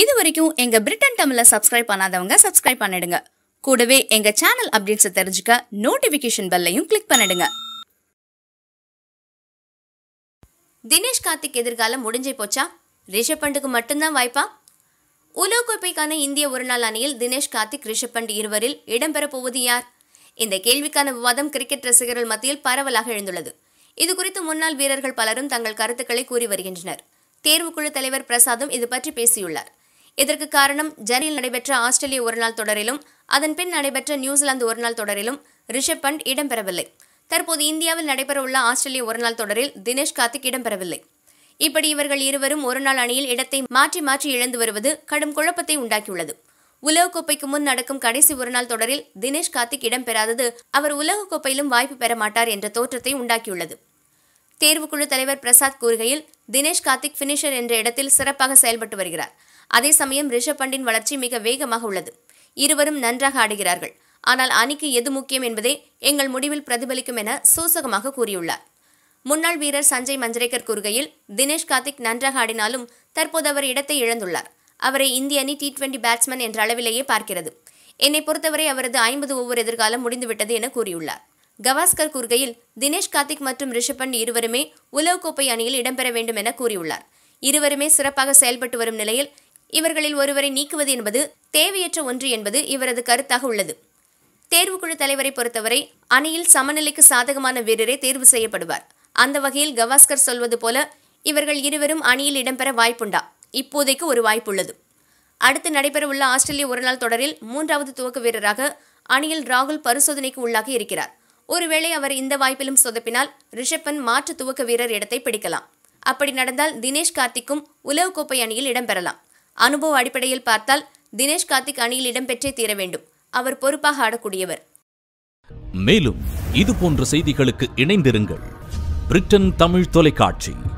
இது வரைக்கும் எங்கள் பிரிட்டன் தமிழை சப்ஸ்கிரைப் பண்ணாதவங்க சப்ஸ்கிரைப் பண்ணிடுங்க கூடவே எங்கள் சேனல் அப்டேட்ஸை தெரிஞ்சுக்க நோட்டிஃபிகேஷன் பெல்லையும் கிளிக் பண்ணிடுங்க தினேஷ் கார்த்திக் எதிர்காலம் முடிஞ்சே போச்சா ரிஷப் பண்டுக்கு மட்டும்தான் வாய்ப்பா உலக கோப்பைக்கான இந்திய ஒருநாள் அணியில் தினேஷ் கார்த்திக் ரிஷப் பண்ட் இருவரில் இடம்பெறப் போவது யார் இந்த கேள்விக்கான விவாதம் கிரிக்கெட் ரசிகர்கள் மத்தியில் பரவலாக எழுந்துள்ளது இது குறித்து முன்னாள் வீரர்கள் பலரும் தங்கள் கருத்துக்களை கூறி வருகின்றனர் தேர்வுக்குழு தலைவர் பிரசாதும் இது பற்றி பேசியுள்ளார் இதற்கு காரணம் ஜெர்மனியில் நடைபெற்ற ஆஸ்திரேலிய ஒருநாள் தொடரிலும் அதன் பின் நடைபெற்ற நியூசிலாந்து ஒருநாள் தொடரிலும் ரிஷப் பண்ட் இடம்பெறவில்லை தற்போது இந்தியாவில் நடைபெறவுள்ள ஆஸ்திரேலிய ஒருநாள் தொடரில் தினேஷ் கார்த்திக் இடம்பெறவில்லை இப்படி இவர்கள் இருவரும் ஒருநாள் அணியில் இடத்தை மாற்றி மாற்றி இழந்து வருவது கடும் குழப்பத்தை உண்டாக்கியுள்ளது உலகக்கோப்பைக்கு முன் நடக்கும் கடைசி ஒருநாள் தொடரில் தினேஷ் கார்த்திக் இடம்பெறாதது அவர் உலகக்கோப்பையிலும் வாய்ப்பு பெற மாட்டார் என்ற தோற்றத்தை உண்டாக்கியுள்ளது தேர்வுக்குழு தலைவர் பிரசாத் கூறுகையில் தினேஷ் கார்த்திக் பினிஷர் என்ற இடத்தில் சிறப்பாக செயல்பட்டு வருகிறார் அதே சமயம் ரிஷப் பண்டின் வளர்ச்சி மிக வேகமாக உள்ளது இருவரும் நன்றாக ஆடுகிறார்கள் ஆனால் அணிக்கு எது முக்கியம் என்பதே எங்கள் முடிவில் பிரதிபலிக்கும் என சூசகமாக கூறியுள்ளார் முன்னாள் வீரர் சஞ்சய் மஞ்சரேக்கர் கூறுகையில் தினேஷ் கார்த்திக் நன்றாக ஆடினாலும் தற்போது அவர் இடத்தை இழந்துள்ளார் அவரை இந்திய அணி டி டுவெண்டி பேட்ஸ்மேன் என்ற அளவிலேயே பார்க்கிறது என்னை பொறுத்தவரை அவரது ஐம்பது ஒவ்வொரு எதிர்காலம் முடிந்துவிட்டது என கூறியுள்ளார் கவாஸ்கர் கூறுகையில் தினேஷ் கார்த்திக் மற்றும் ரிஷப் பண்ட் இருவருமே உலகக்கோப்பை அணியில் இடம்பெற வேண்டும் என கூறியுள்ளார் இருவருமே சிறப்பாக செயல்பட்டு வரும் நிலையில் இவர்களில் ஒருவரை நீக்குவது என்பது தேவையற்ற ஒன்று என்பது இவரது கருத்தாக உள்ளது தேர்வுக்குழு தலைவரை பொறுத்தவரை அணியில் சமநிலைக்கு சாதகமான வீரரே தேர்வு செய்யப்படுவார் அந்த வகையில் கவாஸ்கர் சொல்வது போல இவர்கள் இருவரும் அணியில் இடம்பெற வாய்ப்புண்டா இப்போதைக்கு ஒரு வாய்ப்புள்ளது அடுத்து நடைபெறவுள்ள ஆஸ்திரேலிய ஒருநாள் தொடரில் மூன்றாவது துவக்க வீரராக அணியில் ராகுல் பரிசோதனைக்கு உள்ளாகி இருக்கிறார் ஒருவேளை அவர் இந்த வாய்ப்பிலும் சொதப்பினால் ரிஷப்பன் மாற்று துவக்க வீரர் இடத்தை பிடிக்கலாம் அப்படி நடந்தால் தினேஷ் கார்த்திக்கும் உலகக்கோப்பை அணியில் இடம்பெறலாம் அனுபவ அடிப்படையில் பார்த்தால் தினேஷ் கார்த்திக் அணியில் இடம்பெற்றே தீர வேண்டும் அவர் பொறுப்பாக ஆடக்கூடியவர் மேலும் இது போன்ற செய்திகளுக்கு இணைந்திருங்கள் பிரிட்டன் தமிழ் தொலைக்காட்சி